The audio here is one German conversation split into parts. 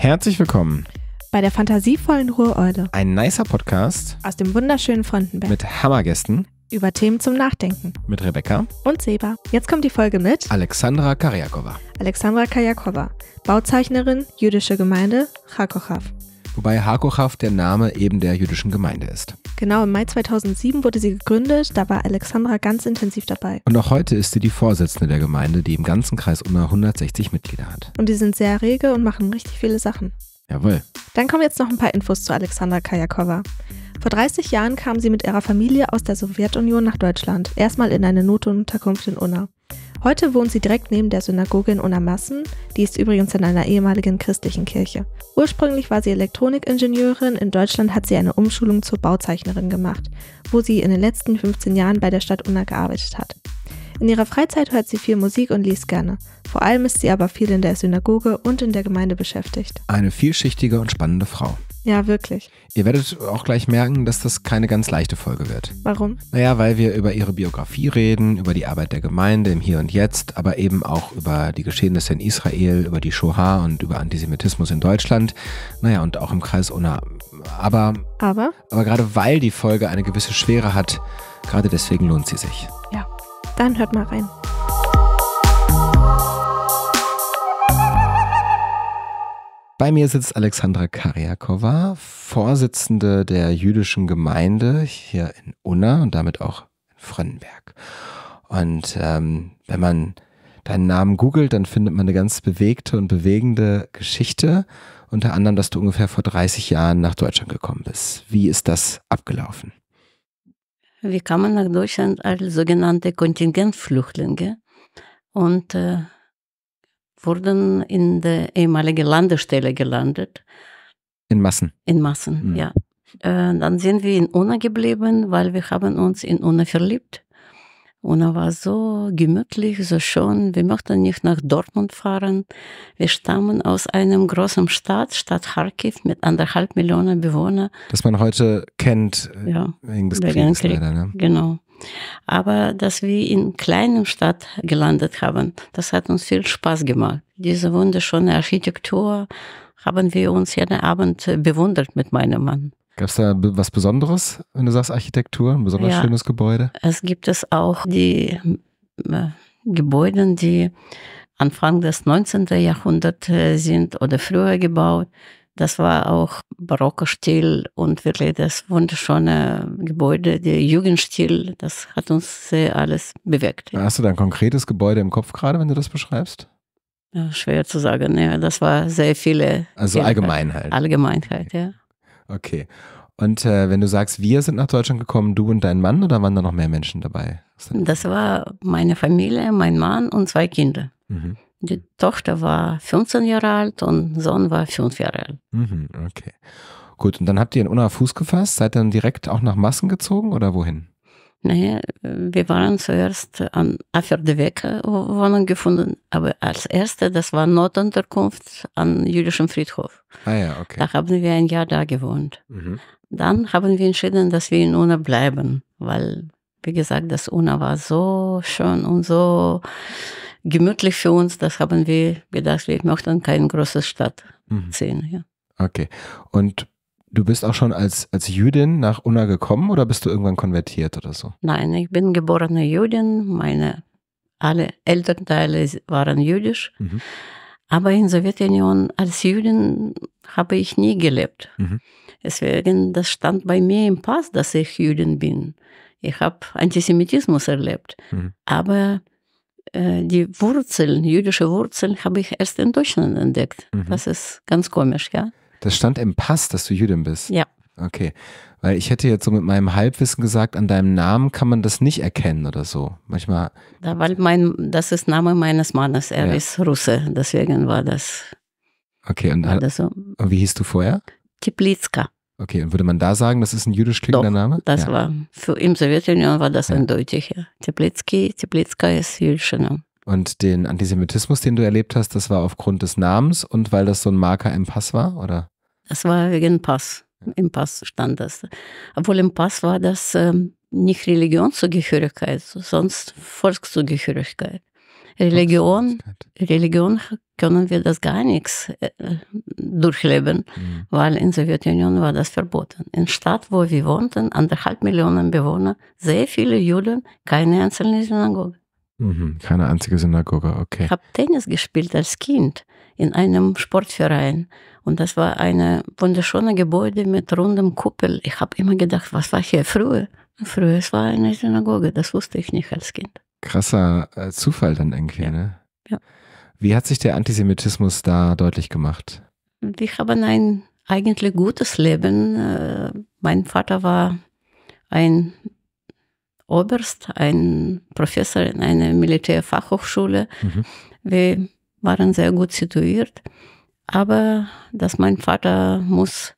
Herzlich willkommen bei der fantasievollen Ruhreule. Ein nicer Podcast aus dem wunderschönen Frontenberg mit Hammergästen über Themen zum Nachdenken mit Rebecca und Seba. Jetzt kommt die Folge mit Alexandra Karyakova. Alexandra Karjakova, Bauzeichnerin, jüdische Gemeinde, Kharkov wobei Hakochav der Name eben der jüdischen Gemeinde ist. Genau, im Mai 2007 wurde sie gegründet, da war Alexandra ganz intensiv dabei. Und auch heute ist sie die Vorsitzende der Gemeinde, die im ganzen Kreis um 160 Mitglieder hat. Und die sind sehr rege und machen richtig viele Sachen. Jawohl. Dann kommen jetzt noch ein paar Infos zu Alexandra Kajakova. Vor 30 Jahren kam sie mit ihrer Familie aus der Sowjetunion nach Deutschland, erstmal in eine Notunterkunft in Unna. Heute wohnt sie direkt neben der Synagoge in Unamassen, die ist übrigens in einer ehemaligen christlichen Kirche. Ursprünglich war sie Elektronikingenieurin, in Deutschland hat sie eine Umschulung zur Bauzeichnerin gemacht, wo sie in den letzten 15 Jahren bei der Stadt Unna gearbeitet hat. In ihrer Freizeit hört sie viel Musik und liest gerne. Vor allem ist sie aber viel in der Synagoge und in der Gemeinde beschäftigt. Eine vielschichtige und spannende Frau. Ja, wirklich. Ihr werdet auch gleich merken, dass das keine ganz leichte Folge wird. Warum? Naja, weil wir über ihre Biografie reden, über die Arbeit der Gemeinde im Hier und Jetzt, aber eben auch über die Geschehnisse in Israel, über die Shoah und über Antisemitismus in Deutschland. Naja, und auch im Kreis Unna. Aber. Aber? Aber gerade weil die Folge eine gewisse Schwere hat, gerade deswegen lohnt sie sich. Ja, dann hört mal rein. Bei mir sitzt Alexandra Karjakova, Vorsitzende der jüdischen Gemeinde hier in Unna und damit auch in Frönnenberg. Und ähm, wenn man deinen Namen googelt, dann findet man eine ganz bewegte und bewegende Geschichte. Unter anderem, dass du ungefähr vor 30 Jahren nach Deutschland gekommen bist. Wie ist das abgelaufen? Wir kamen nach Deutschland als sogenannte Kontingentflüchtlinge und äh wurden in der ehemaligen Landestelle gelandet. In Massen. In Massen, mhm. ja. Äh, dann sind wir in Unna geblieben, weil wir haben uns in Unna verliebt. Unna war so gemütlich, so schön. Wir möchten nicht nach Dortmund fahren. Wir stammen aus einem großen Staat, Stadt Kharkiv, mit anderthalb Millionen Bewohnern. Das man heute kennt, äh, ja, wegen des Krieges Krieg, leider. Ne? Genau. Aber dass wir in kleinen Stadt gelandet haben, das hat uns viel Spaß gemacht. Diese wunderschöne Architektur haben wir uns jeden Abend äh, bewundert mit meinem Mann. Gab es da was Besonderes, wenn du sagst Architektur, ein besonders ja, schönes Gebäude? Es gibt es auch die äh, Gebäude, die Anfang des 19. Jahrhunderts äh, sind oder früher gebaut, das war auch barocker Stil und wirklich das wunderschöne Gebäude, der Jugendstil, das hat uns sehr alles bewegt. Hast du da ein konkretes Gebäude im Kopf gerade, wenn du das beschreibst? Ja, schwer zu sagen, ja. Das war sehr viele. Also Allgemeinheit. Halt. Allgemeinheit, ja. Okay. Und äh, wenn du sagst, wir sind nach Deutschland gekommen, du und dein Mann, oder waren da noch mehr Menschen dabei? Das war meine Familie, mein Mann und zwei Kinder. Mhm. Die Tochter war 15 Jahre alt und Sohn war 5 Jahre alt. Mhm, okay. Gut, und dann habt ihr in Unna Fuß gefasst, seid dann direkt auch nach Massen gezogen oder wohin? Nee, wir waren zuerst an Aferdewecke Wohnung gefunden, aber als erste, das war Notunterkunft an jüdischem Friedhof. Ah ja, okay. Da haben wir ein Jahr da gewohnt. Mhm. Dann haben wir entschieden, dass wir in Una bleiben, weil, wie gesagt, das Una war so schön und so gemütlich für uns. Das haben wir gedacht, wir möchten keine große Stadt mhm. sehen. Ja. Okay. Und du bist auch schon als, als Jüdin nach Unna gekommen oder bist du irgendwann konvertiert oder so? Nein, ich bin geborene Jüdin. Meine alle Elternteile waren jüdisch. Mhm. Aber in Sowjetunion als Jüdin habe ich nie gelebt. Mhm. Deswegen, das stand bei mir im Pass, dass ich Jüdin bin. Ich habe Antisemitismus erlebt. Mhm. Aber äh, die Wurzeln, jüdische Wurzeln, habe ich erst in Deutschland entdeckt. Mhm. Das ist ganz komisch, ja. Das stand im Pass, dass du Jüdin bist. Ja. Okay. Weil ich hätte jetzt so mit meinem Halbwissen gesagt, an deinem Namen kann man das nicht erkennen oder so. Manchmal. Da, weil mein, das ist Name meines Mannes. Er ja. ist Russe. Deswegen war das. Okay, und, war das so. und wie hieß du vorher? Tiplitska. Okay, und würde man da sagen, das ist ein jüdisch klingender Name? Das ja. war, für im Sowjetunion war das ja. eindeutig. Ja. Teplitsky, Teplitska ist jüdischer Name. Und den Antisemitismus, den du erlebt hast, das war aufgrund des Namens und weil das so ein Marker im Pass war, oder? Das war wegen Pass. Im Pass stand das. Obwohl im Pass war das ähm, nicht Religionszugehörigkeit, sonst Volkszugehörigkeit. Religion, Religion können wir das gar nichts äh, durchleben, mhm. weil in der Sowjetunion war das verboten. In der Stadt, wo wir wohnten, anderthalb Millionen Bewohner, sehr viele Juden, keine einzelne Synagoge. Mhm, keine einzige Synagoge, okay. Ich habe Tennis gespielt als Kind in einem Sportverein. Und das war ein wunderschönes Gebäude mit rundem Kuppel. Ich habe immer gedacht, was war hier früher? Früher es war eine Synagoge, das wusste ich nicht als Kind krasser äh, Zufall dann irgendwie, ja. ne? Ja. Wie hat sich der Antisemitismus da deutlich gemacht? Wir haben ein eigentlich gutes Leben. Äh, mein Vater war ein Oberst, ein Professor in einer Militärfachhochschule. Mhm. Wir waren sehr gut situiert. Aber dass mein Vater muss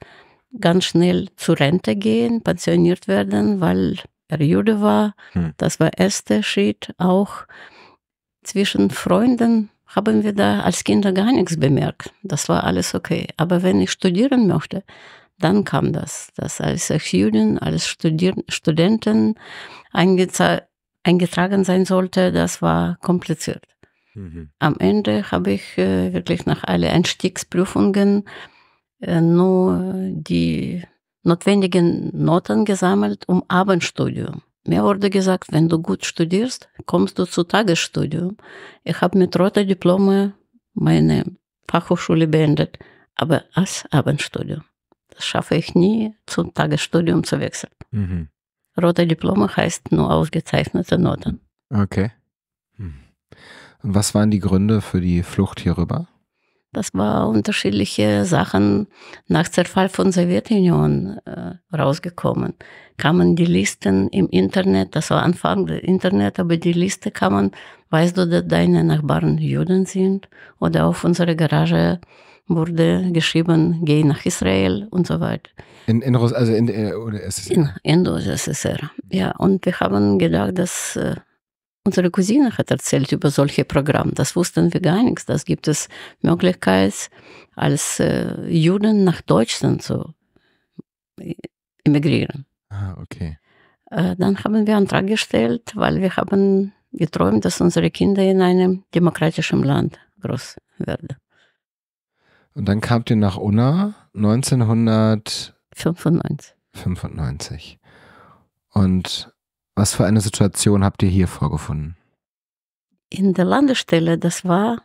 ganz schnell zur Rente gehen, pensioniert werden, weil Jude war. Hm. Das war erster Schritt. Auch zwischen Freunden haben wir da als Kinder gar nichts bemerkt. Das war alles okay. Aber wenn ich studieren möchte, dann kam das, dass als Jüdin, als Studier Studentin eingetragen sein sollte, das war kompliziert. Mhm. Am Ende habe ich äh, wirklich nach allen Einstiegsprüfungen äh, nur die notwendigen Noten gesammelt um Abendstudium. Mir wurde gesagt, wenn du gut studierst, kommst du zu Tagesstudium. Ich habe mit roter Diplome meine Fachhochschule beendet, aber als Abendstudium. Das schaffe ich nie, zum Tagesstudium zu wechseln. Mhm. Rote Diplome heißt nur ausgezeichnete Noten. Okay. Hm. Und was waren die Gründe für die Flucht hierüber? Das war unterschiedliche Sachen nach Zerfall von Sowjetunion äh, rausgekommen. Kamen die Listen im Internet, das war Anfang des Internet, aber die Liste kamen, weißt du, dass deine Nachbarn Juden sind? Oder auf unsere Garage wurde geschrieben, geh nach Israel und so weiter. In, in, also in, äh, oder SSR? In, in der SSR, ja. Und wir haben gedacht, dass... Äh, Unsere Cousine hat erzählt über solche Programme. Das wussten wir gar nichts. Das gibt es Möglichkeit, als äh, Juden nach Deutschland zu äh, emigrieren. Ah, okay. Äh, dann haben wir einen Antrag gestellt, weil wir haben geträumt, dass unsere Kinder in einem demokratischen Land groß werden. Und dann kamt ihr nach Unna 1995. 95. Und was für eine Situation habt ihr hier vorgefunden? In der Landestelle, das war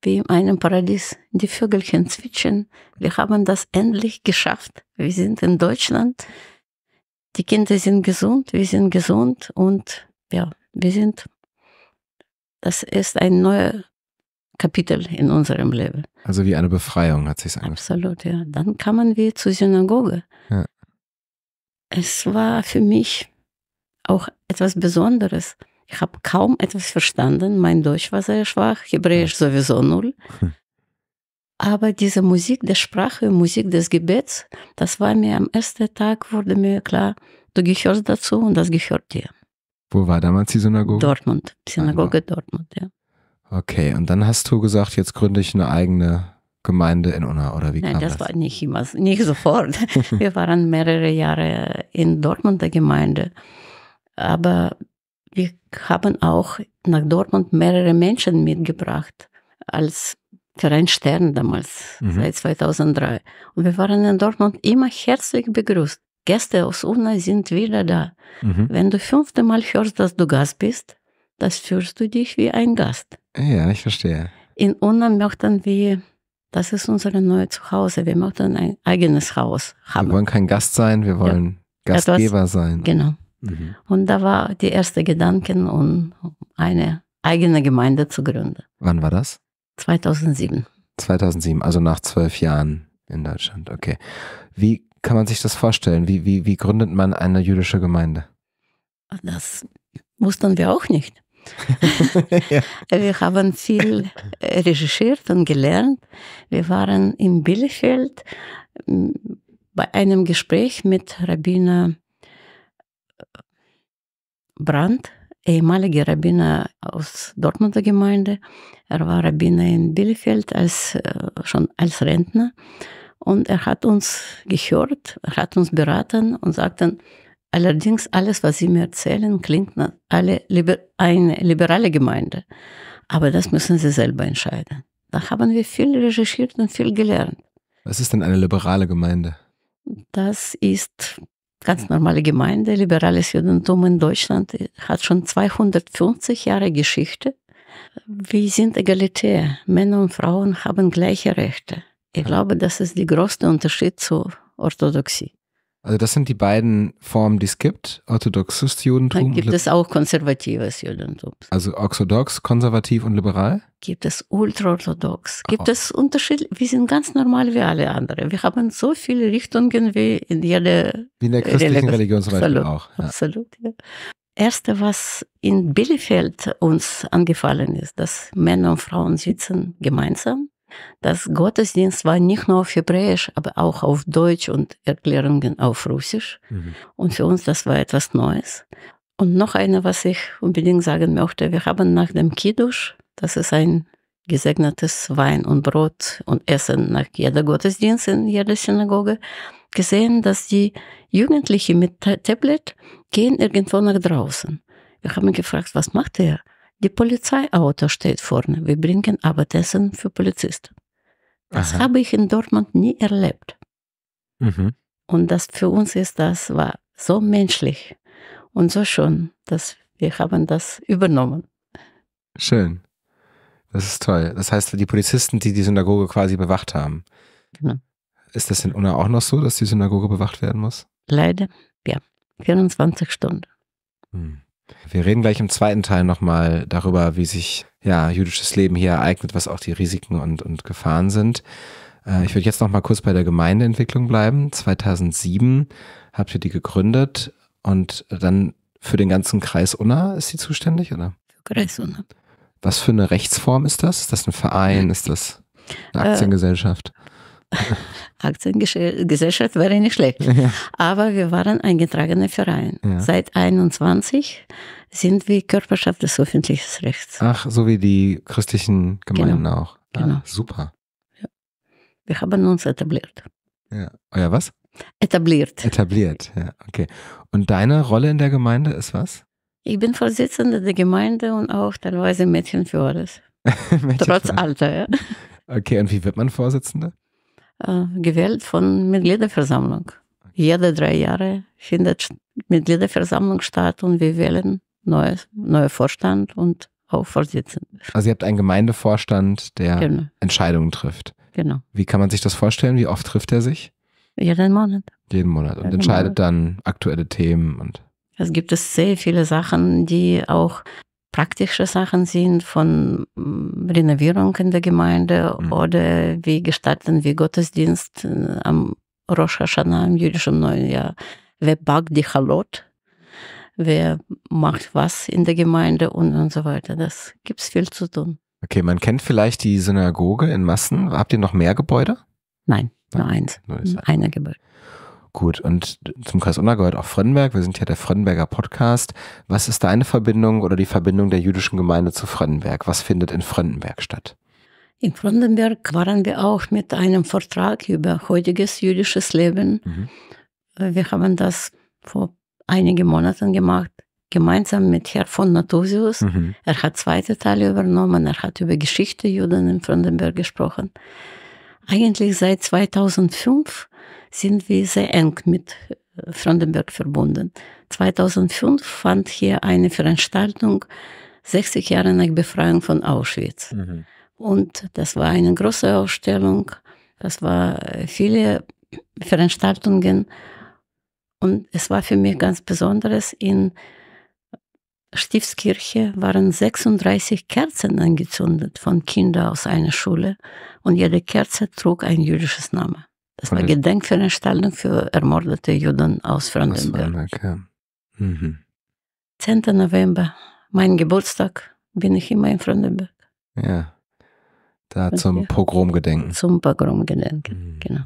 wie in einem Paradies. Die Vögelchen zwitschern. Wir haben das endlich geschafft. Wir sind in Deutschland. Die Kinder sind gesund, wir sind gesund und ja, wir sind. Das ist ein neuer Kapitel in unserem Leben. Also wie eine Befreiung hat sich angefühlt. Absolut, ja. Dann kamen wir zur Synagoge. Ja. Es war für mich auch etwas Besonderes. Ich habe kaum etwas verstanden. Mein Deutsch war sehr schwach, Hebräisch sowieso null. Hm. Aber diese Musik der Sprache, Musik des Gebets, das war mir am ersten Tag, wurde mir klar, du gehörst dazu und das gehört dir. Wo war damals die Synagoge? Dortmund, Synagoge ah, Dortmund, ja. Okay, und dann hast du gesagt, jetzt gründe ich eine eigene Gemeinde in Unna, oder wie Nein, kam das? Nein, das war nicht immer, nicht sofort. Wir waren mehrere Jahre in Dortmunder Gemeinde aber wir haben auch nach Dortmund mehrere Menschen mitgebracht als Verein Stern damals, mhm. seit 2003. Und wir waren in Dortmund immer herzlich begrüßt. Gäste aus UNA sind wieder da. Mhm. Wenn du fünfte Mal hörst, dass du Gast bist, das fühlst du dich wie ein Gast. Ja, ich verstehe. In UNA möchten wir, das ist unser neues Zuhause, wir möchten ein eigenes Haus haben. Wir wollen kein Gast sein, wir wollen ja. Gastgeber Etwas, sein. Genau. Mhm. Und da war die erste Gedanke, um eine eigene Gemeinde zu gründen. Wann war das? 2007. 2007, also nach zwölf Jahren in Deutschland, okay. Wie kann man sich das vorstellen? Wie, wie, wie gründet man eine jüdische Gemeinde? Das wussten wir auch nicht. ja. Wir haben viel recherchiert und gelernt. Wir waren in Bielefeld bei einem Gespräch mit Rabbiner Brandt, ehemaliger Rabbiner aus Dortmunder Gemeinde. Er war Rabbiner in Bielefeld als, äh, schon als Rentner. Und er hat uns gehört, er hat uns beraten und sagte, allerdings alles, was Sie mir erzählen, klingt nach alle liber eine liberale Gemeinde. Aber das müssen Sie selber entscheiden. Da haben wir viel recherchiert und viel gelernt. Was ist denn eine liberale Gemeinde? Das ist ganz normale Gemeinde. Liberales Judentum in Deutschland hat schon 250 Jahre Geschichte. Wir sind egalitär. Männer und Frauen haben gleiche Rechte. Ich glaube, das ist der größte Unterschied zur Orthodoxie. Also das sind die beiden Formen, die es gibt, orthodoxes Judentum. Da gibt es auch konservatives Judentum. Also orthodox, konservativ und liberal? Gibt es ultraorthodox. Gibt oh. es Unterschiede? Wir sind ganz normal wie alle anderen. Wir haben so viele Richtungen wie in jeder Wie in der christlichen Religion zum Beispiel absolut, auch. Ja. Absolut, ja. Erste, was in Bielefeld uns angefallen ist, dass Männer und Frauen sitzen gemeinsam das Gottesdienst war nicht nur auf Hebräisch, aber auch auf Deutsch und Erklärungen auf Russisch. Mhm. Und für uns das war etwas Neues. Und noch eine, was ich unbedingt sagen möchte, wir haben nach dem Kiddush, das ist ein gesegnetes Wein und Brot und Essen nach jeder Gottesdienst in jeder Synagoge, gesehen, dass die Jugendlichen mit Tablet gehen irgendwo nach draußen. Wir haben gefragt, was macht er? Die Polizeiauto steht vorne. Wir bringen Abendessen für Polizisten. Das Aha. habe ich in Dortmund nie erlebt. Mhm. Und das für uns ist das war so menschlich und so schön, dass wir haben das übernommen. Schön. Das ist toll. Das heißt, die Polizisten, die die Synagoge quasi bewacht haben. Genau. Ist das in Unna auch noch so, dass die Synagoge bewacht werden muss? Leider, ja. 24 Stunden. Hm. Wir reden gleich im zweiten Teil nochmal darüber, wie sich ja, jüdisches Leben hier ereignet, was auch die Risiken und, und Gefahren sind. Äh, ich würde jetzt nochmal kurz bei der Gemeindeentwicklung bleiben. 2007 habt ihr die gegründet und dann für den ganzen Kreis Unna ist sie zuständig, oder? Für Kreis Unna. Was für eine Rechtsform ist das? Ist das ein Verein? Äh, ist das eine Aktiengesellschaft? Aktiengesellschaft wäre nicht schlecht. Ja. Aber wir waren eingetragener Verein. Ja. Seit 21 sind wir Körperschaft des öffentlichen Rechts. Ach, so wie die christlichen Gemeinden genau. auch. Ah, genau. Super. Ja. Wir haben uns etabliert. Ja. Euer was? Etabliert. Etabliert, ja, okay. Und deine Rolle in der Gemeinde ist was? Ich bin Vorsitzende der Gemeinde und auch teilweise Mädchen für alles. Trotz Alter, ja. Okay, und wie wird man Vorsitzende? Äh, gewählt von Mitgliederversammlung. Jede drei Jahre findet Mitgliederversammlung statt und wir wählen neues, neue Vorstand und auch Vorsitzende. Also ihr habt einen Gemeindevorstand, der genau. Entscheidungen trifft. Genau. Wie kann man sich das vorstellen? Wie oft trifft er sich? Jeden Monat. Jeden Monat und Jeden entscheidet Monat. dann aktuelle Themen und. Es gibt sehr viele Sachen, die auch praktische Sachen sind von mm, Renovierung in der Gemeinde mhm. oder wie gestalten wir Gottesdienst äh, am Rosh Hashanah, im jüdischen Neuen Jahr. Wer backt die Chalot? Wer macht was in der Gemeinde und, und so weiter. Das gibt es viel zu tun. Okay, man kennt vielleicht die Synagoge in Massen. Habt ihr noch mehr Gebäude? Nein, nur eins. Nur eins. Eine Gebäude. Gut, und zum Kreis Unna gehört auch Frönnberg. Wir sind ja der Frönnberger Podcast. Was ist deine Verbindung oder die Verbindung der jüdischen Gemeinde zu Frönnberg? Was findet in Frönnberg statt? In Frönnberg waren wir auch mit einem Vortrag über heutiges jüdisches Leben. Mhm. Wir haben das vor einigen Monaten gemacht, gemeinsam mit Herr von Natosius. Mhm. Er hat zweite Teile übernommen, er hat über Geschichte Juden in Frönnberg gesprochen. Eigentlich seit 2005 sind wir sehr eng mit Brandenburg äh, verbunden. 2005 fand hier eine Veranstaltung 60 Jahre nach Befreiung von Auschwitz. Mhm. Und das war eine große Ausstellung. Das war äh, viele Veranstaltungen. Und es war für mich ganz Besonderes. In Stiftskirche waren 36 Kerzen angezündet von Kindern aus einer Schule. Und jede Kerze trug ein jüdisches Name. Das war Gedenkveranstaltung für ermordete Juden aus Brandenburg. Ja. Mhm. 10. November, mein Geburtstag, bin ich immer in Brandenburg. Ja, da Und zum Pogromgedenken. Zum Pogromgedenken, mhm. genau.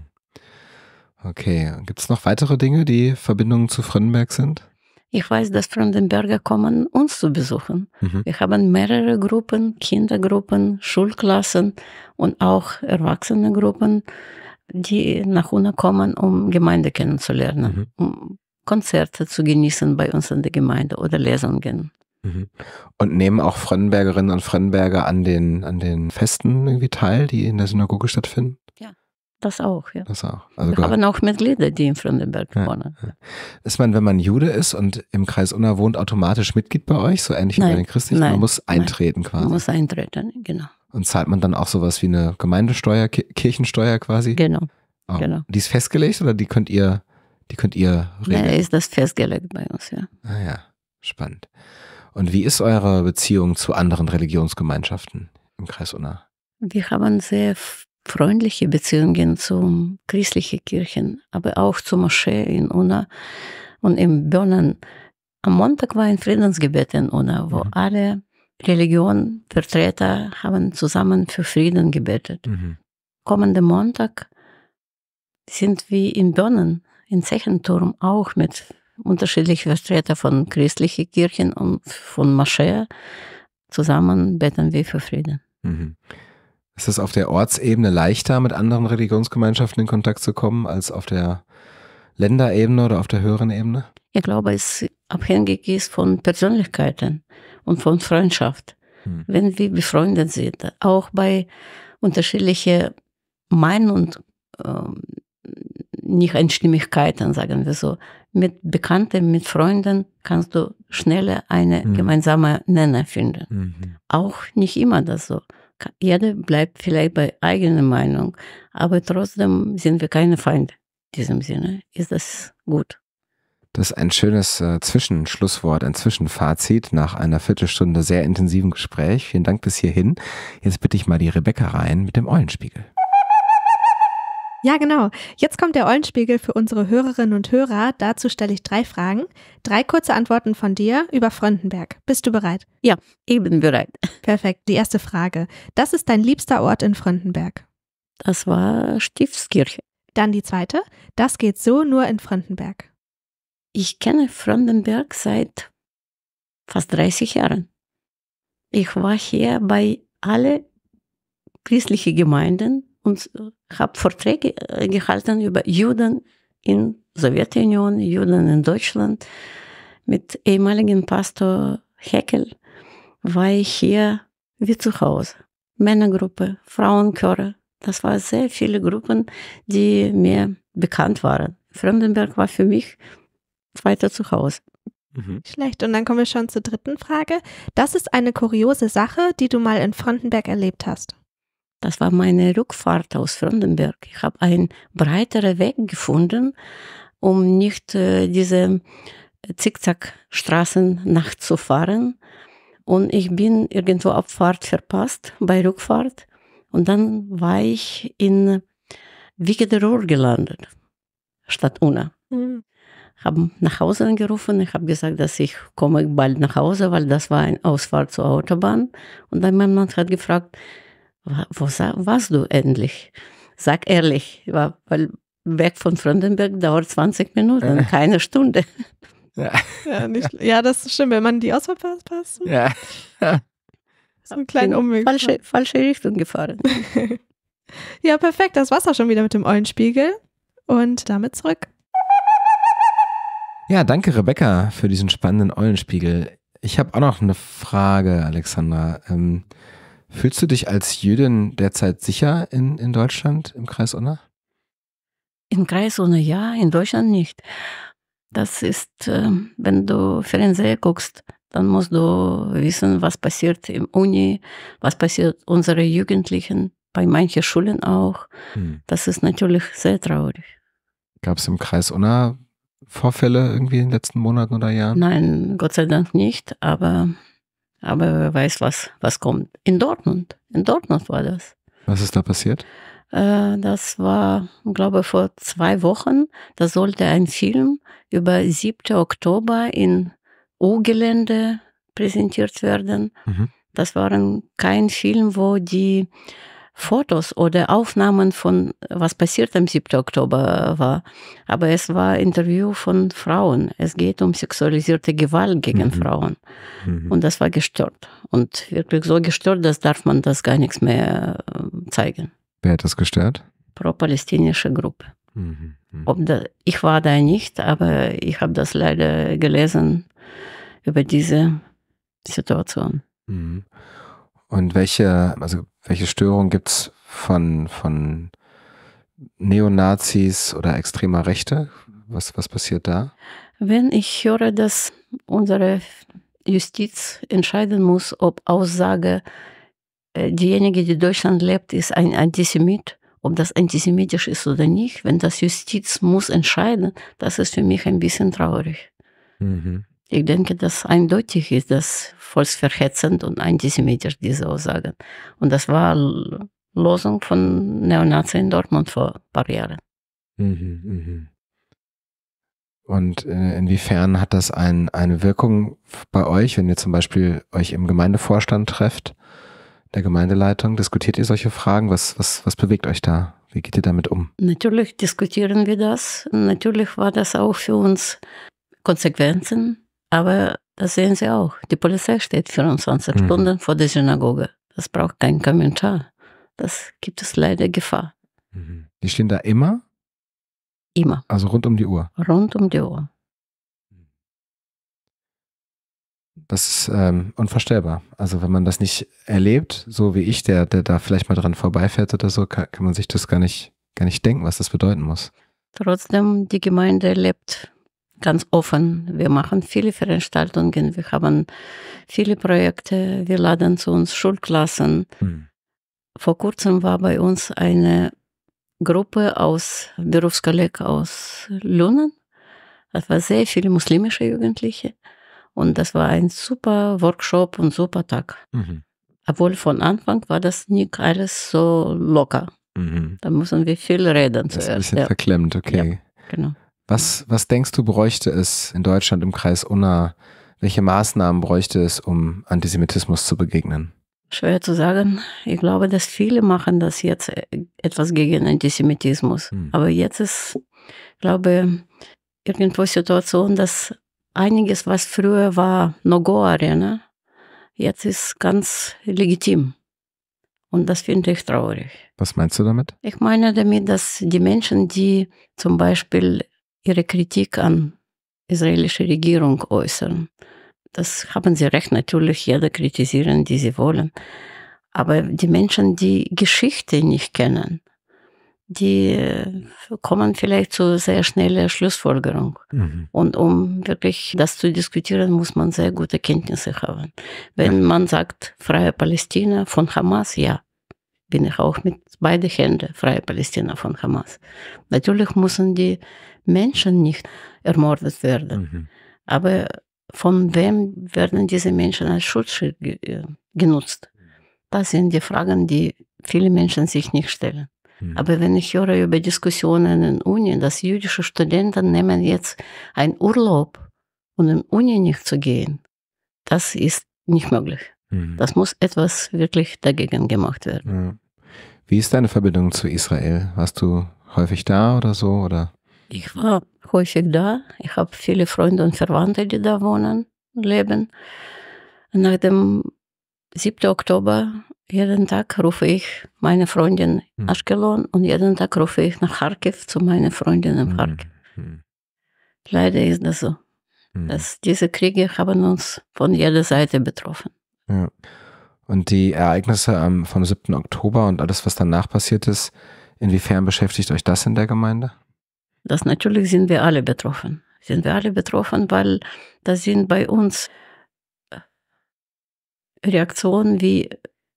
Okay, gibt es noch weitere Dinge, die Verbindungen zu Fröndenberg sind? Ich weiß, dass Brandenburger kommen, uns zu besuchen. Mhm. Wir haben mehrere Gruppen, Kindergruppen, Schulklassen und auch Erwachsenengruppen die nach Unna kommen, um Gemeinde kennenzulernen, mhm. um Konzerte zu genießen bei uns in der Gemeinde oder Lesungen. Mhm. Und nehmen auch Fremdenbergerinnen und Fremdenberger an den, an den Festen irgendwie teil, die in der Synagoge stattfinden? Ja. Das auch, ja. Das auch. Also Wir haben auch Mitglieder, die in Fremdenberg ja, wohnen. Ja. Ist man, wenn man Jude ist und im Kreis Unna wohnt, automatisch Mitglied bei euch, so ähnlich nein, wie bei den Christlichen? Nein, man muss eintreten nein. quasi. Man muss eintreten, genau. Und zahlt man dann auch sowas wie eine Gemeindesteuer, Kirchensteuer quasi? Genau. Oh. genau. Die ist festgelegt oder die könnt ihr, die könnt ihr regeln? Nein, ist das festgelegt bei uns, ja. Ah ja, spannend. Und wie ist eure Beziehung zu anderen Religionsgemeinschaften im Kreis Unna? Wir haben sehr freundliche Beziehungen zu christlichen Kirchen, aber auch zur Moschee in Unna und im Börnen. Am Montag war ein Friedensgebet in Unna, wo mhm. alle Religion Vertreter haben zusammen für Frieden gebetet. Mhm. Kommenden Montag sind wir in Bönnen, in Zechenturm, auch mit unterschiedlichen Vertretern von christlichen Kirchen und von Moschee. Zusammen beten wir für Frieden. Mhm. Ist es auf der Ortsebene leichter, mit anderen Religionsgemeinschaften in Kontakt zu kommen, als auf der Länderebene oder auf der höheren Ebene? Ich glaube, es abhängig ist von Persönlichkeiten und von Freundschaft. Hm. Wenn wir befreundet sind, auch bei unterschiedlichen Meinungen und äh, nicht Einstimmigkeiten, sagen wir so. Mit Bekannten, mit Freunden kannst du schneller eine hm. gemeinsame Nenner finden. Mhm. Auch nicht immer das so. Jeder bleibt vielleicht bei eigener Meinung, aber trotzdem sind wir keine Feinde. In diesem Sinne ist das gut. Das ist ein schönes äh, Zwischenschlusswort, ein Zwischenfazit nach einer Viertelstunde sehr intensiven Gespräch. Vielen Dank bis hierhin. Jetzt bitte ich mal die Rebecca rein mit dem Eulenspiegel. Ja, genau. Jetzt kommt der Eulenspiegel für unsere Hörerinnen und Hörer. Dazu stelle ich drei Fragen. Drei kurze Antworten von dir über Fröndenberg. Bist du bereit? Ja, ich bin bereit. Perfekt. Die erste Frage. Das ist dein liebster Ort in Fröndenberg. Das war Stiftskirche. Dann die zweite. Das geht so nur in Fröndenberg. Ich kenne Brandenburg seit fast 30 Jahren. Ich war hier bei alle christlichen Gemeinden und habe Vorträge äh, gehalten über Juden in Sowjetunion, Juden in Deutschland. Mit ehemaligen Pastor Heckel war ich hier wie zu Hause. Männergruppe, Frauenchöre, das waren sehr viele Gruppen, die mir bekannt waren. Fremdenberg war für mich weiter zu Hause. Mhm. Schlecht. Und dann kommen wir schon zur dritten Frage. Das ist eine kuriose Sache, die du mal in Frontenberg erlebt hast. Das war meine Rückfahrt aus Frontenberg. Ich habe einen breiteren Weg gefunden, um nicht äh, diese Zickzackstraßen nachzufahren. Und ich bin irgendwo Abfahrt verpasst bei Rückfahrt. Und dann war ich in Wigederohr gelandet, statt Una. Mhm haben nach Hause angerufen. Ich habe gesagt, dass ich komme bald nach Hause, weil das war eine Ausfahrt zur Autobahn. Und dann mein Mann hat gefragt, wo warst du endlich? Sag ehrlich, weil weg von Fröndenberg dauert 20 Minuten, äh. keine Stunde. Ja. Ja, nicht, ja, das stimmt, wenn man die Ausfahrt passt. Ja. So einen kleinen Umweg. Falsche, falsche Richtung gefahren. ja, perfekt. Das war's auch schon wieder mit dem Eulenspiegel. Und damit zurück ja, danke Rebecca für diesen spannenden Eulenspiegel. Ich habe auch noch eine Frage, Alexandra. Ähm, fühlst du dich als Jüdin derzeit sicher in, in Deutschland im Kreis Unna? Im Kreis Unna ja, in Deutschland nicht. Das ist, ähm, wenn du Fernseher guckst, dann musst du wissen, was passiert im Uni, was passiert unsere Jugendlichen, bei manchen Schulen auch. Hm. Das ist natürlich sehr traurig. Gab es im Kreis Unna Vorfälle irgendwie in den letzten Monaten oder Jahren? Nein, Gott sei Dank nicht, aber, aber wer weiß, was, was kommt. In Dortmund, in Dortmund war das. Was ist da passiert? Äh, das war, glaube ich, vor zwei Wochen. Da sollte ein Film über 7. Oktober in U-Gelände präsentiert werden. Mhm. Das war kein Film, wo die Fotos oder Aufnahmen von, was passiert am 7. Oktober war. Aber es war Interview von Frauen. Es geht um sexualisierte Gewalt gegen mhm. Frauen. Mhm. Und das war gestört. Und wirklich so gestört, dass darf man das gar nichts mehr äh, zeigen. Wer hat das gestört? Pro-palästinische Gruppe. Mhm. mhm. Ob da, ich war da nicht, aber ich habe das leider gelesen über diese Situation. Mhm. Und welche, also welche Störungen gibt's von, von Neonazis oder extremer Rechte? Was, was passiert da? Wenn ich höre, dass unsere Justiz entscheiden muss, ob Aussage, äh, diejenige, die Deutschland lebt, ist ein Antisemit, ob das antisemitisch ist oder nicht, wenn das Justiz muss entscheiden, das ist für mich ein bisschen traurig. Mhm. Ich denke, dass eindeutig ist, dass volksverhetzend und antisemitisch diese Aussagen. Und das war Losung von Neonazi in Dortmund vor ein paar Jahren. Mhm, mhm. Und äh, inwiefern hat das ein, eine Wirkung bei euch, wenn ihr zum Beispiel euch im Gemeindevorstand trefft, der Gemeindeleitung? Diskutiert ihr solche Fragen? Was, was, was bewegt euch da? Wie geht ihr damit um? Natürlich diskutieren wir das. Natürlich war das auch für uns Konsequenzen aber das sehen Sie auch. Die Polizei steht 24 mhm. Stunden vor der Synagoge. Das braucht kein Kommentar. Das gibt es leider Gefahr. Mhm. Die stehen da immer? Immer. Also rund um die Uhr? Rund um die Uhr. Das ist ähm, unvorstellbar. Also wenn man das nicht erlebt, so wie ich, der, der da vielleicht mal dran vorbeifährt oder so, kann, kann man sich das gar nicht, gar nicht denken, was das bedeuten muss. Trotzdem, die Gemeinde lebt ganz offen. Wir machen viele Veranstaltungen, wir haben viele Projekte, wir laden zu uns Schulklassen. Mhm. Vor kurzem war bei uns eine Gruppe aus Berufskolleg aus Lunen. Das war sehr viele muslimische Jugendliche. Und das war ein super Workshop und super Tag. Mhm. Obwohl von Anfang war das nicht alles so locker. Mhm. Da müssen wir viel reden das zuerst. Ist ein bisschen ja. verklemmt, okay. Ja, genau. Was, was denkst du, bräuchte es in Deutschland im Kreis Unna? Welche Maßnahmen bräuchte es, um Antisemitismus zu begegnen? Schwer zu sagen. Ich glaube, dass viele machen das jetzt äh, etwas gegen Antisemitismus. Hm. Aber jetzt ist, glaube ich, irgendwo Situation, dass einiges, was früher war, No-Go-Arena, ne, jetzt ist ganz legitim. Und das finde ich traurig. Was meinst du damit? Ich meine damit, dass die Menschen, die zum Beispiel ihre Kritik an israelische Regierung äußern. Das haben sie recht, natürlich, jeder kritisieren, die sie wollen. Aber die Menschen, die Geschichte nicht kennen, die äh, kommen vielleicht zu sehr schneller Schlussfolgerung. Mhm. Und um wirklich das zu diskutieren, muss man sehr gute Kenntnisse haben. Wenn ja. man sagt, freie Palästina von Hamas, ja, bin ich auch mit beiden Händen freie Palästina von Hamas. Natürlich müssen die Menschen nicht ermordet werden. Mhm. Aber von wem werden diese Menschen als Schutzschild äh, genutzt? Das sind die Fragen, die viele Menschen sich nicht stellen. Mhm. Aber wenn ich höre über Diskussionen in Uni, dass jüdische Studenten nehmen jetzt einen Urlaub, um in Uni nicht zu gehen, das ist nicht möglich. Mhm. Das muss etwas wirklich dagegen gemacht werden. Ja. Wie ist deine Verbindung zu Israel? Warst du häufig da oder so? Oder? Ich war häufig da. Ich habe viele Freunde und Verwandte, die da wohnen und leben. Nach dem 7. Oktober, jeden Tag rufe ich meine Freundin hm. Ashkelon und jeden Tag rufe ich nach Kharkiv zu meiner Freundin in Kharkiv. Hm, hm. Leider ist das so. Hm. Dass diese Kriege haben uns von jeder Seite betroffen. Ja. Und die Ereignisse vom 7. Oktober und alles, was danach passiert ist, inwiefern beschäftigt euch das in der Gemeinde? dass natürlich sind wir alle betroffen. Sind wir alle betroffen, weil das sind bei uns äh, Reaktionen wie,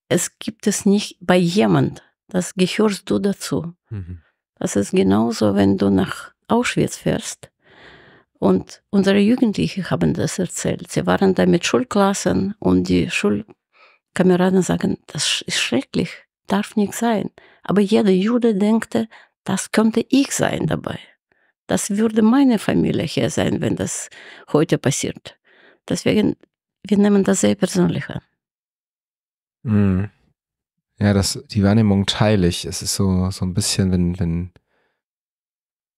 es gibt es nicht bei jemand. Das gehörst du dazu. Mhm. Das ist genauso, wenn du nach Auschwitz fährst. Und unsere Jugendlichen haben das erzählt. Sie waren da mit Schulklassen und die Schulkameraden sagen, das ist schrecklich, darf nicht sein. Aber jeder Jude denkt, das könnte ich sein dabei. Das würde meine Familie hier sein, wenn das heute passiert. Deswegen, wir nehmen das sehr persönlich an. Mhm. Ja, das, die Wahrnehmung teile ich. Es ist so, so ein bisschen, wenn, wenn,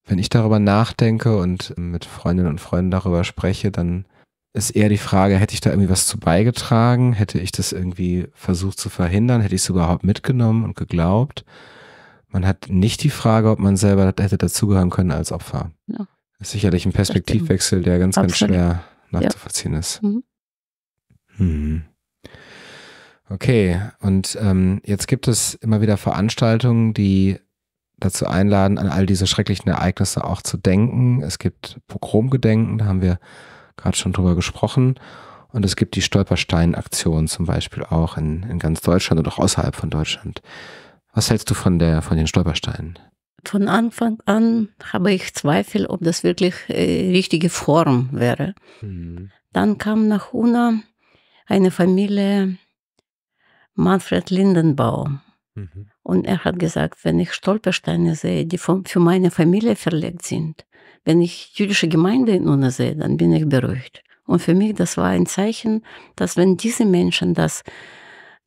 wenn ich darüber nachdenke und ähm, mit Freundinnen und Freunden darüber spreche, dann ist eher die Frage, hätte ich da irgendwie was zu beigetragen? Hätte ich das irgendwie versucht zu verhindern? Hätte ich es überhaupt mitgenommen und geglaubt? Man hat nicht die Frage, ob man selber hätte dazugehören können als Opfer. Ja. Das ist sicherlich ein Perspektivwechsel, der ganz, ganz schwer nachzuvollziehen ja. ist. Mhm. Hm. Okay, und ähm, jetzt gibt es immer wieder Veranstaltungen, die dazu einladen, an all diese schrecklichen Ereignisse auch zu denken. Es gibt Pogromgedenken, da haben wir gerade schon drüber gesprochen. Und es gibt die Stolperstein-Aktion zum Beispiel auch in, in ganz Deutschland und auch außerhalb von Deutschland. Was hältst du von, der, von den Stolpersteinen? Von Anfang an habe ich Zweifel, ob das wirklich äh, richtige Form wäre. Mhm. Dann kam nach Una eine Familie Manfred Lindenbaum. Mhm. Und er hat gesagt, wenn ich Stolpersteine sehe, die von, für meine Familie verlegt sind, wenn ich jüdische Gemeinde in Una sehe, dann bin ich beruhigt. Und für mich, das war ein Zeichen, dass wenn diese Menschen das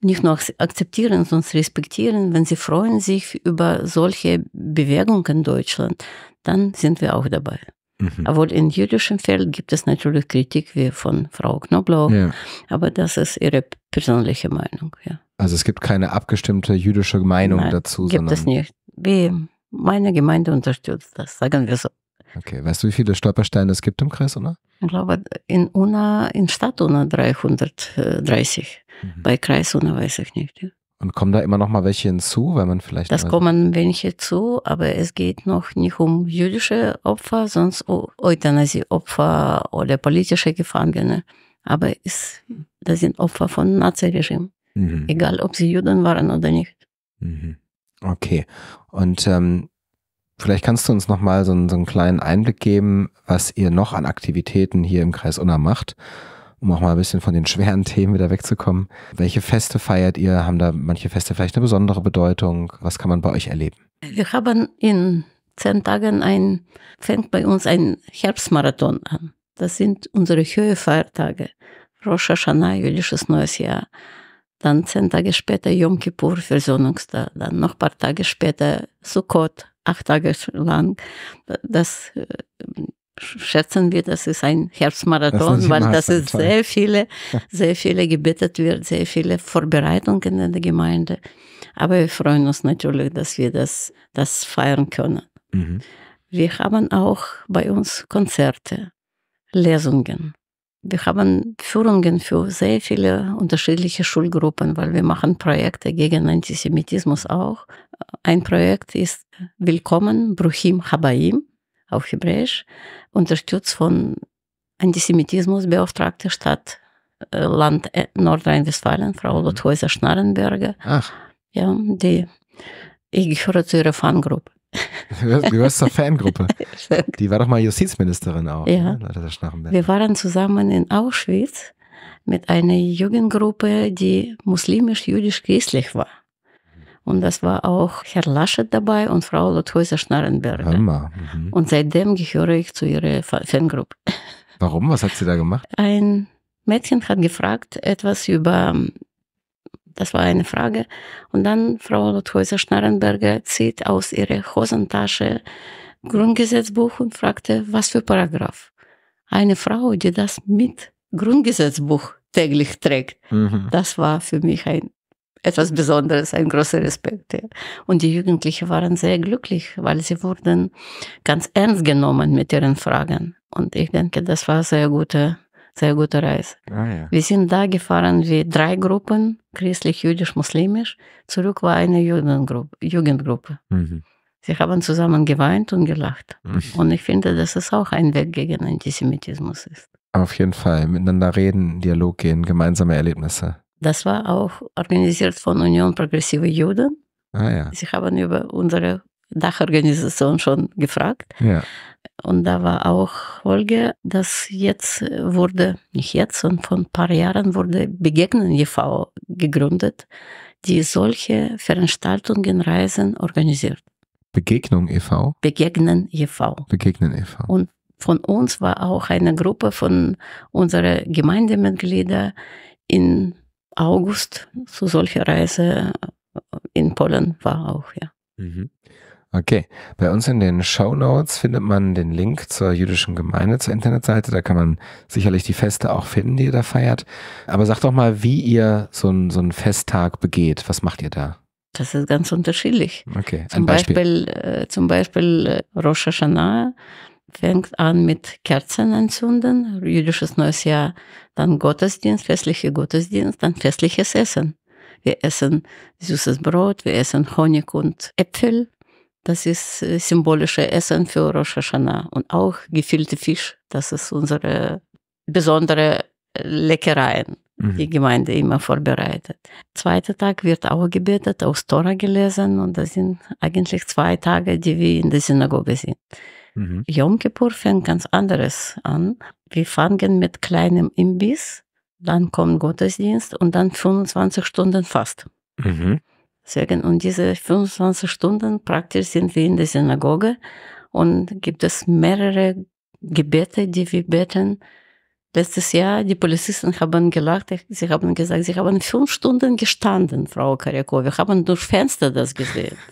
nicht nur akzeptieren, sondern respektieren, wenn sie freuen sich über solche Bewegungen in Deutschland, dann sind wir auch dabei. Mhm. Aber in jüdischen Fällen gibt es natürlich Kritik wie von Frau Knoblauch, ja. aber das ist ihre persönliche Meinung. Ja. Also es gibt keine abgestimmte jüdische Meinung Nein, dazu. Gibt es nicht. Wie meine Gemeinde unterstützt das, sagen wir so. Okay, weißt du, wie viele Stolpersteine es gibt im Kreis, oder? Ich glaube, in Una, in Stadt Una 330. Mhm. Bei Kreisuna weiß ich nicht. Ja. Und kommen da immer noch mal welche hinzu, weil man vielleicht. Das kommen welche zu, aber es geht noch nicht um jüdische Opfer, sonst Euthanasie-Opfer oder politische Gefangene. Aber es, das sind Opfer von Naziregime. Mhm. Egal, ob sie Juden waren oder nicht. Mhm. Okay. Und ähm, vielleicht kannst du uns noch mal so einen, so einen kleinen Einblick geben, was ihr noch an Aktivitäten hier im Kreis Unna macht um auch mal ein bisschen von den schweren Themen wieder wegzukommen. Welche Feste feiert ihr? Haben da manche Feste vielleicht eine besondere Bedeutung? Was kann man bei euch erleben? Wir haben in zehn Tagen ein, fängt bei uns ein Herbstmarathon an. Das sind unsere Höhefeiertage. Rosh Hashanah, jüdisches neues Jahr. Dann zehn Tage später Yom Kippur, Versöhnungstag. Dann noch ein paar Tage später Sukkot, acht Tage lang. Das äh, schätzen wir, das ist ein Herbstmarathon, das weil das ist sehr viele, sehr viele gebetet wird, sehr viele Vorbereitungen in der Gemeinde. Aber wir freuen uns natürlich, dass wir das, das feiern können. Mhm. Wir haben auch bei uns Konzerte, Lesungen. Wir haben Führungen für sehr viele unterschiedliche Schulgruppen, weil wir machen Projekte gegen Antisemitismus auch. Ein Projekt ist Willkommen Bruchim Habaim auf Hebräisch, unterstützt von Antisemitismusbeauftragter Stadt äh, Land äh, Nordrhein-Westfalen, Frau mhm. Lothäuser-Schnarrenberger. Ach. Ja, die, ich gehöre zu ihrer Fangruppe. Du gehörst zur Fangruppe. Die war doch mal Justizministerin auch. Ja. Ne? Wir waren zusammen in Auschwitz mit einer Jugendgruppe, die muslimisch-jüdisch-christlich war. Und das war auch Herr Laschet dabei und Frau Lothäuser-Schnarrenberger. Mhm. Und seitdem gehöre ich zu ihrer Fangruppe. Warum? Was hat sie da gemacht? Ein Mädchen hat gefragt etwas über, das war eine Frage, und dann Frau Lothäuser-Schnarrenberger zieht aus ihrer Hosentasche Grundgesetzbuch und fragte, was für Paragraph. Eine Frau, die das mit Grundgesetzbuch täglich trägt, mhm. das war für mich ein etwas Besonderes, ein großer Respekt. Ja. Und die Jugendlichen waren sehr glücklich, weil sie wurden ganz ernst genommen mit ihren Fragen. Und ich denke, das war sehr gute, sehr gute Reise. Ah, ja. Wir sind da gefahren wie drei Gruppen, christlich, jüdisch, muslimisch. Zurück war eine Jugendgruppe. Jugendgruppe. Mhm. Sie haben zusammen geweint und gelacht. Mhm. Und ich finde, dass es auch ein Weg gegen Antisemitismus ist. Auf jeden Fall. Miteinander reden, Dialog gehen, gemeinsame Erlebnisse. Das war auch organisiert von Union Progressive Juden. Ah, ja. Sie haben über unsere Dachorganisation schon gefragt. Ja. Und da war auch Folge, dass jetzt wurde, nicht jetzt, sondern vor ein paar Jahren wurde Begegnen e.V. gegründet, die solche Veranstaltungen, Reisen organisiert. Begegnung e.V.? Begegnen e.V. Begegnen e.V. Und von uns war auch eine Gruppe von unseren Gemeindemitgliedern in August zu solcher Reise äh, in Polen war auch, ja. Mhm. Okay, bei uns in den Show Notes findet man den Link zur jüdischen Gemeinde, zur Internetseite. Da kann man sicherlich die Feste auch finden, die ihr da feiert. Aber sagt doch mal, wie ihr so, ein, so einen Festtag begeht. Was macht ihr da? Das ist ganz unterschiedlich. Okay, zum ein Beispiel. Beispiel äh, zum Beispiel äh, Rosh Hashanah fängt an mit Kerzen entzünden, jüdisches neues Jahr, dann Gottesdienst, festlicher Gottesdienst, dann festliches Essen. Wir essen süßes Brot, wir essen Honig und Äpfel. Das ist äh, symbolische Essen für Rosh Hashanah und auch gefüllte Fisch. Das ist unsere besondere äh, Leckereien, mhm. die Gemeinde immer vorbereitet. Zweiter Tag wird auch gebetet, aus Tora gelesen und das sind eigentlich zwei Tage, die wir in der Synagoge sind. Mhm. Yom Kippur fängt ganz anderes an. Wir fangen mit kleinem Imbiss, dann kommt Gottesdienst und dann 25 Stunden Fast. Mhm. und diese 25 Stunden praktisch sind wir in der Synagoge und gibt es mehrere Gebete, die wir beten. Letztes Jahr, die Polizisten haben gelacht, sie haben gesagt, sie haben fünf Stunden gestanden, Frau Karjakov, wir haben durch Fenster das gesehen.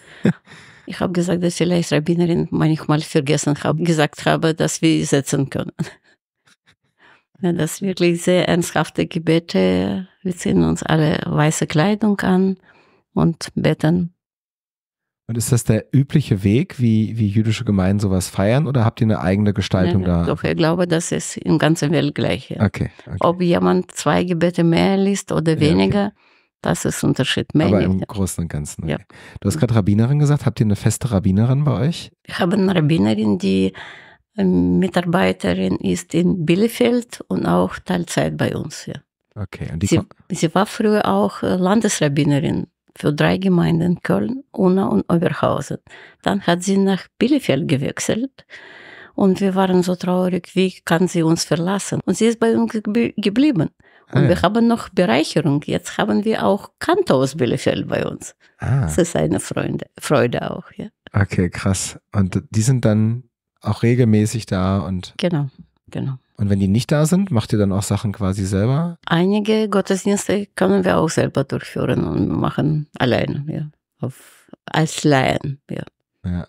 Ich habe gesagt, dass die Rabbinerin manchmal vergessen habe, gesagt habe, dass wir setzen können. Ja, das wirklich sehr ernsthafte Gebete. Wir ziehen uns alle weiße Kleidung an und beten. Und ist das der übliche Weg, wie, wie jüdische Gemeinden sowas feiern oder habt ihr eine eigene Gestaltung nein, da? Doch, ich glaube, das ist im ganzen Welt gleich. Ja. Okay, okay, Ob jemand zwei Gebete mehr liest oder weniger, ja, okay. Das ist ein Unterschied. Mehr Aber im Großen und Ganzen. Okay. Ja. Du hast gerade Rabbinerin gesagt. Habt ihr eine feste Rabbinerin bei euch? Wir haben eine Rabbinerin, die ähm, Mitarbeiterin ist in Bielefeld und auch Teilzeit bei uns. Ja. Okay. Sie, sie, war früher auch äh, Landesrabbinerin für drei Gemeinden, Köln, Unna und Oberhausen. Dann hat sie nach Bielefeld gewechselt und wir waren so traurig, wie kann sie uns verlassen? Und sie ist bei uns geblieben. Und ah, wir ja. haben noch Bereicherung. Jetzt haben wir auch Kantor aus Bielefeld bei uns. Ah. Das ist eine Freude, Freude auch, ja. Okay, krass. Und die sind dann auch regelmäßig da und. Genau, genau. Und wenn die nicht da sind, macht ihr dann auch Sachen quasi selber? Einige Gottesdienste können wir auch selber durchführen und machen alleine, ja. Auf, als Laien, ja. Ja.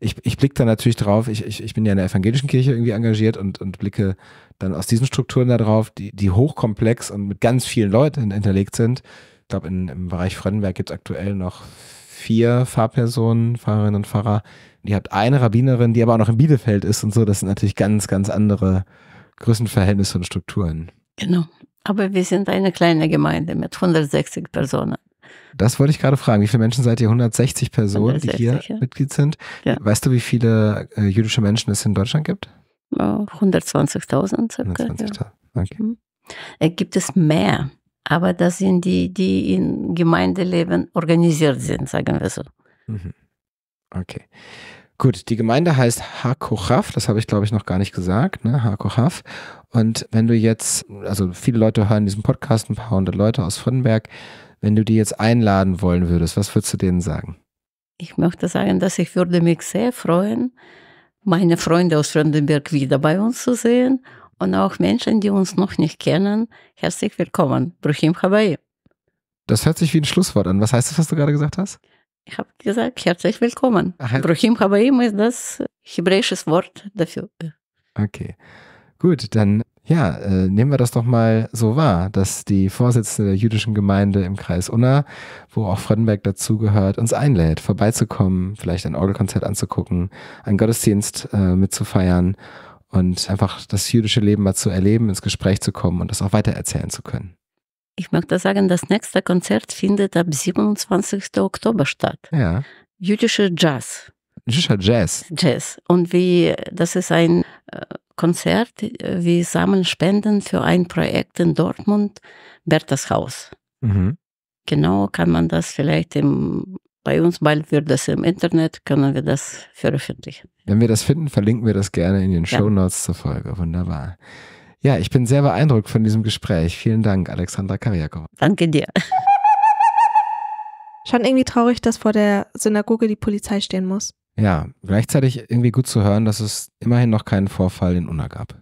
Ich, ich blicke da natürlich drauf, ich, ich, ich bin ja in der evangelischen Kirche irgendwie engagiert und, und blicke dann aus diesen Strukturen da drauf, die, die hochkomplex und mit ganz vielen Leuten hinterlegt sind. Ich glaube, im Bereich Fremdenberg gibt es aktuell noch vier Fahrpersonen, Fahrerinnen und Fahrer. Ihr habt eine Rabbinerin, die aber auch noch in Bielefeld ist und so. Das sind natürlich ganz, ganz andere Größenverhältnisse und Strukturen. Genau. Aber wir sind eine kleine Gemeinde mit 160 Personen. Das wollte ich gerade fragen. Wie viele Menschen seid ihr? 160 Personen, 160, die hier ja. Mitglied sind. Ja. Weißt du, wie viele äh, jüdische Menschen es in Deutschland gibt? 120.000 circa. 120 ja. okay. Mhm. Äh, gibt es mehr, aber das sind die, die im Gemeindeleben organisiert sind, sagen wir so. Mhm. Okay. Gut, die Gemeinde heißt Hakochaf, das habe ich glaube ich noch gar nicht gesagt, ne? Hakochaf. Und wenn du jetzt, also viele Leute hören diesen Podcast, ein paar hundert Leute aus Frönnberg, wenn du die jetzt einladen wollen würdest, was würdest du denen sagen? Ich möchte sagen, dass ich würde mich sehr freuen, meine Freunde aus Fröndenberg wieder bei uns zu sehen und auch Menschen, die uns noch nicht kennen, herzlich willkommen. Bruchim Hawaii. Das hört sich wie ein Schlusswort an. Was heißt das, was du gerade gesagt hast? Ich habe gesagt, herzlich willkommen. Ach, Bruchim Hawaii ist das hebräische Wort dafür. Okay. Gut, dann ja, äh, nehmen wir das doch mal so wahr, dass die Vorsitzende der jüdischen Gemeinde im Kreis Unna, wo auch Frödenberg dazugehört, uns einlädt, vorbeizukommen, vielleicht ein Orgelkonzert anzugucken, einen Gottesdienst äh, mitzufeiern und einfach das jüdische Leben mal zu erleben, ins Gespräch zu kommen und das auch weitererzählen zu können. Ich möchte sagen, das nächste Konzert findet ab 27. Oktober statt. Ja. Jüdischer Jazz. Jüdischer Jazz. Jazz. Und wie, das ist ein äh, Konzert. Äh, wir sammeln Spenden für ein Projekt in Dortmund, Berthas Haus. Mhm. Genau kann man das vielleicht im, bei uns bald wird das im Internet, können wir das veröffentlichen. Wenn wir das finden, verlinken wir das gerne in den ja. Show Notes zur Folge. Wunderbar. Ja, ich bin sehr beeindruckt von diesem Gespräch. Vielen Dank, Alexandra Kariakov. Danke dir. Schon irgendwie traurig, dass vor der Synagoge die Polizei stehen muss. Ja, gleichzeitig irgendwie gut zu hören, dass es immerhin noch keinen Vorfall in Unna gab.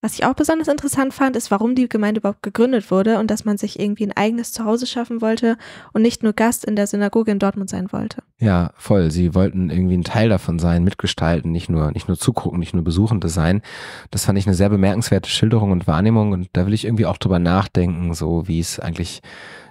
Was ich auch besonders interessant fand, ist, warum die Gemeinde überhaupt gegründet wurde und dass man sich irgendwie ein eigenes Zuhause schaffen wollte und nicht nur Gast in der Synagoge in Dortmund sein wollte. Ja, voll. Sie wollten irgendwie ein Teil davon sein, mitgestalten, nicht nur, nicht nur zugucken, nicht nur Besuchende sein. Das fand ich eine sehr bemerkenswerte Schilderung und Wahrnehmung und da will ich irgendwie auch drüber nachdenken, so wie es eigentlich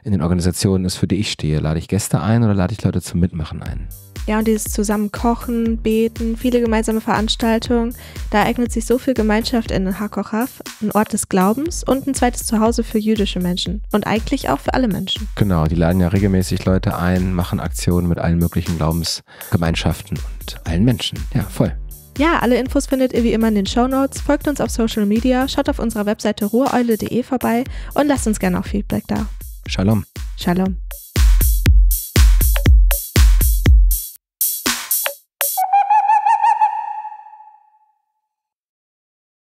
in den Organisationen ist, für die ich stehe. Lade ich Gäste ein oder lade ich Leute zum Mitmachen ein? Ja, und dieses Zusammenkochen, beten, viele gemeinsame Veranstaltungen, da eignet sich so viel Gemeinschaft in Hakochav, ein Ort des Glaubens und ein zweites Zuhause für jüdische Menschen und eigentlich auch für alle Menschen. Genau, die laden ja regelmäßig Leute ein, machen Aktionen mit allen möglichen Glaubensgemeinschaften und allen Menschen. Ja, voll. Ja, alle Infos findet ihr wie immer in den Shownotes, Folgt uns auf Social Media, schaut auf unserer Webseite ruheule.de vorbei und lasst uns gerne auch Feedback da. Shalom. Shalom.